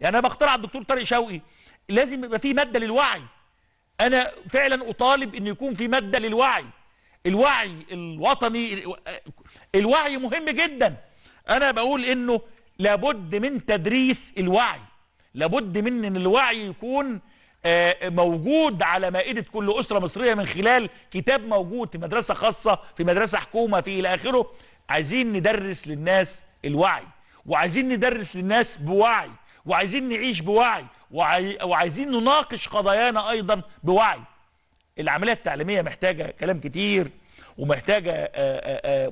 يعني انا بقترح الدكتور طارق شوقي لازم يبقى في ماده للوعي انا فعلا اطالب ان يكون في ماده للوعي الوعي الوطني الوعي مهم جدا انا بقول انه لابد من تدريس الوعي لابد من ان الوعي يكون آه، موجود على مائدة كل أسرة مصرية من خلال كتاب موجود في مدرسة خاصة في مدرسة حكومة في إلى آخره عايزين ندرس للناس الوعي وعايزين ندرس للناس بوعي وعايزين نعيش بوعي وعايزين نناقش قضايانا أيضا بوعي العملية التعليمية محتاجة كلام كتير ومحتاجة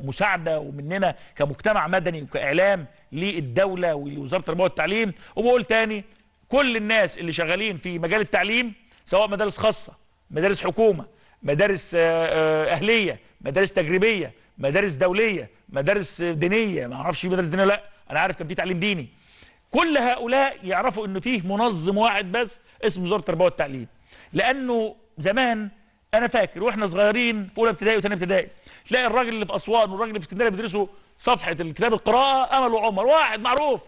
مساعدة ومننا كمجتمع مدني وكإعلام للدولة ولوزارة التربية والتعليم وبقول تاني كل الناس اللي شغالين في مجال التعليم سواء مدارس خاصة مدارس حكومة مدارس أهلية مدارس تجريبية مدارس دولية مدارس دينية ما أعرفش مدارس دينية لا أنا عارف كان في تعليم ديني كل هؤلاء يعرفوا انه فيه منظم واحد بس اسمه وزاره التربيه والتعليم لانه زمان انا فاكر واحنا صغيرين في اولى ابتدائي وثانيه ابتدائي تلاقي الراجل اللي في اسوان والراجل اللي في اسكندريه بيدرسوا صفحه الكتاب القراءه امل وعمر واحد معروف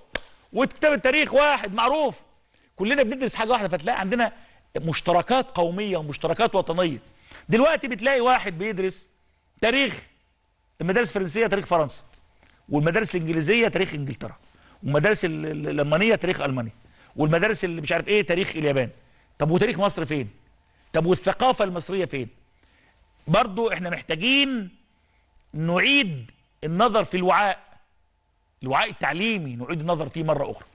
وكتاب التاريخ واحد معروف كلنا بندرس حاجه واحده فتلاقي عندنا مشتركات قوميه ومشتركات وطنيه دلوقتي بتلاقي واحد بيدرس تاريخ المدارس الفرنسيه تاريخ فرنسا والمدارس الانجليزيه تاريخ انجلترا ومدارس الالمانيه تاريخ المانيا والمدارس اللي مش عارف ايه تاريخ اليابان طب وتاريخ مصر فين طب والثقافه المصريه فين برضو احنا محتاجين نعيد النظر في الوعاء الوعاء التعليمي نعيد النظر فيه مره اخرى